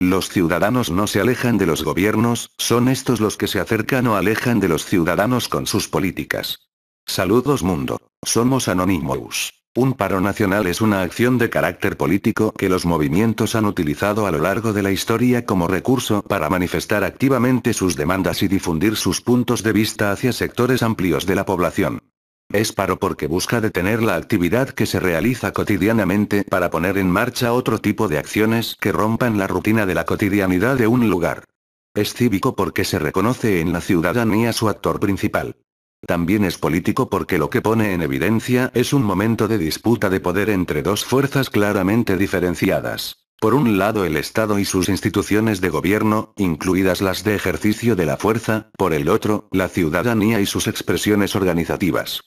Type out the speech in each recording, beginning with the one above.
Los ciudadanos no se alejan de los gobiernos, son estos los que se acercan o alejan de los ciudadanos con sus políticas. Saludos mundo. Somos Anonymous. Un paro nacional es una acción de carácter político que los movimientos han utilizado a lo largo de la historia como recurso para manifestar activamente sus demandas y difundir sus puntos de vista hacia sectores amplios de la población. Es paro porque busca detener la actividad que se realiza cotidianamente para poner en marcha otro tipo de acciones que rompan la rutina de la cotidianidad de un lugar. Es cívico porque se reconoce en la ciudadanía su actor principal. También es político porque lo que pone en evidencia es un momento de disputa de poder entre dos fuerzas claramente diferenciadas. Por un lado el Estado y sus instituciones de gobierno, incluidas las de ejercicio de la fuerza, por el otro, la ciudadanía y sus expresiones organizativas.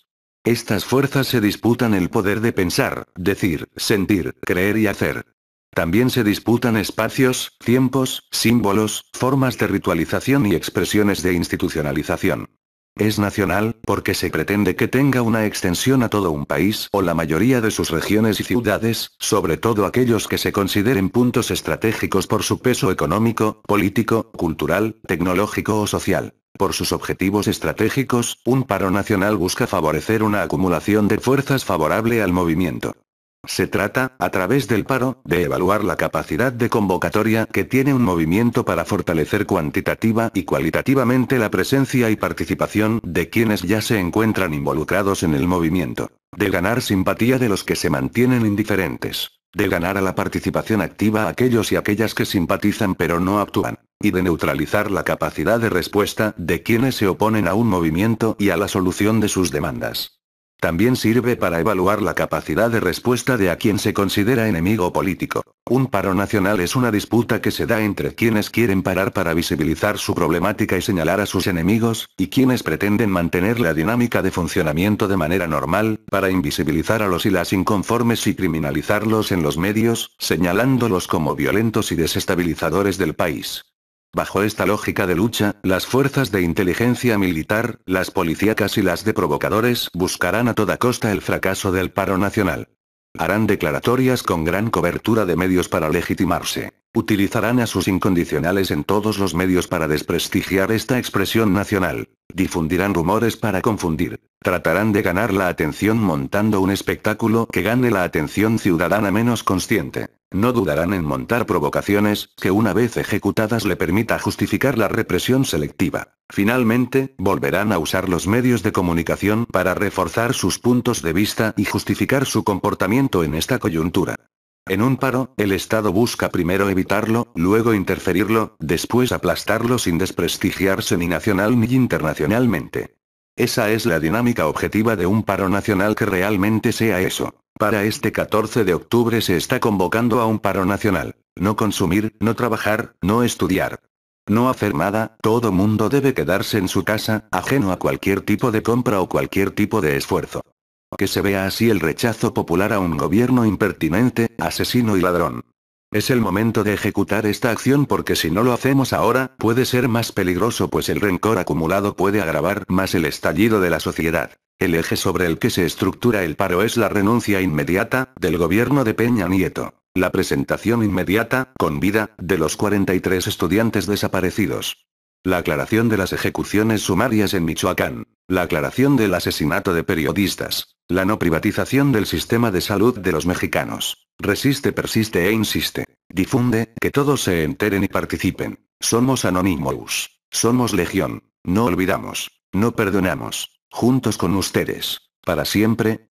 Estas fuerzas se disputan el poder de pensar, decir, sentir, creer y hacer. También se disputan espacios, tiempos, símbolos, formas de ritualización y expresiones de institucionalización. Es nacional, porque se pretende que tenga una extensión a todo un país o la mayoría de sus regiones y ciudades, sobre todo aquellos que se consideren puntos estratégicos por su peso económico, político, cultural, tecnológico o social. Por sus objetivos estratégicos, un paro nacional busca favorecer una acumulación de fuerzas favorable al movimiento. Se trata, a través del paro, de evaluar la capacidad de convocatoria que tiene un movimiento para fortalecer cuantitativa y cualitativamente la presencia y participación de quienes ya se encuentran involucrados en el movimiento, de ganar simpatía de los que se mantienen indiferentes, de ganar a la participación activa aquellos y aquellas que simpatizan pero no actúan y de neutralizar la capacidad de respuesta de quienes se oponen a un movimiento y a la solución de sus demandas. También sirve para evaluar la capacidad de respuesta de a quien se considera enemigo político. Un paro nacional es una disputa que se da entre quienes quieren parar para visibilizar su problemática y señalar a sus enemigos, y quienes pretenden mantener la dinámica de funcionamiento de manera normal, para invisibilizar a los y las inconformes y criminalizarlos en los medios, señalándolos como violentos y desestabilizadores del país. Bajo esta lógica de lucha, las fuerzas de inteligencia militar, las policíacas y las de provocadores buscarán a toda costa el fracaso del paro nacional. Harán declaratorias con gran cobertura de medios para legitimarse. Utilizarán a sus incondicionales en todos los medios para desprestigiar esta expresión nacional. Difundirán rumores para confundir. Tratarán de ganar la atención montando un espectáculo que gane la atención ciudadana menos consciente. No dudarán en montar provocaciones, que una vez ejecutadas le permita justificar la represión selectiva. Finalmente, volverán a usar los medios de comunicación para reforzar sus puntos de vista y justificar su comportamiento en esta coyuntura. En un paro, el Estado busca primero evitarlo, luego interferirlo, después aplastarlo sin desprestigiarse ni nacional ni internacionalmente. Esa es la dinámica objetiva de un paro nacional que realmente sea eso. Para este 14 de octubre se está convocando a un paro nacional. No consumir, no trabajar, no estudiar. No hacer nada, todo mundo debe quedarse en su casa, ajeno a cualquier tipo de compra o cualquier tipo de esfuerzo que se vea así el rechazo popular a un gobierno impertinente, asesino y ladrón. Es el momento de ejecutar esta acción porque si no lo hacemos ahora, puede ser más peligroso pues el rencor acumulado puede agravar más el estallido de la sociedad. El eje sobre el que se estructura el paro es la renuncia inmediata, del gobierno de Peña Nieto. La presentación inmediata, con vida, de los 43 estudiantes desaparecidos. La aclaración de las ejecuciones sumarias en Michoacán. La aclaración del asesinato de periodistas. La no privatización del sistema de salud de los mexicanos. Resiste, persiste e insiste. Difunde, que todos se enteren y participen. Somos Anonymous. Somos Legión. No olvidamos. No perdonamos. Juntos con ustedes. Para siempre,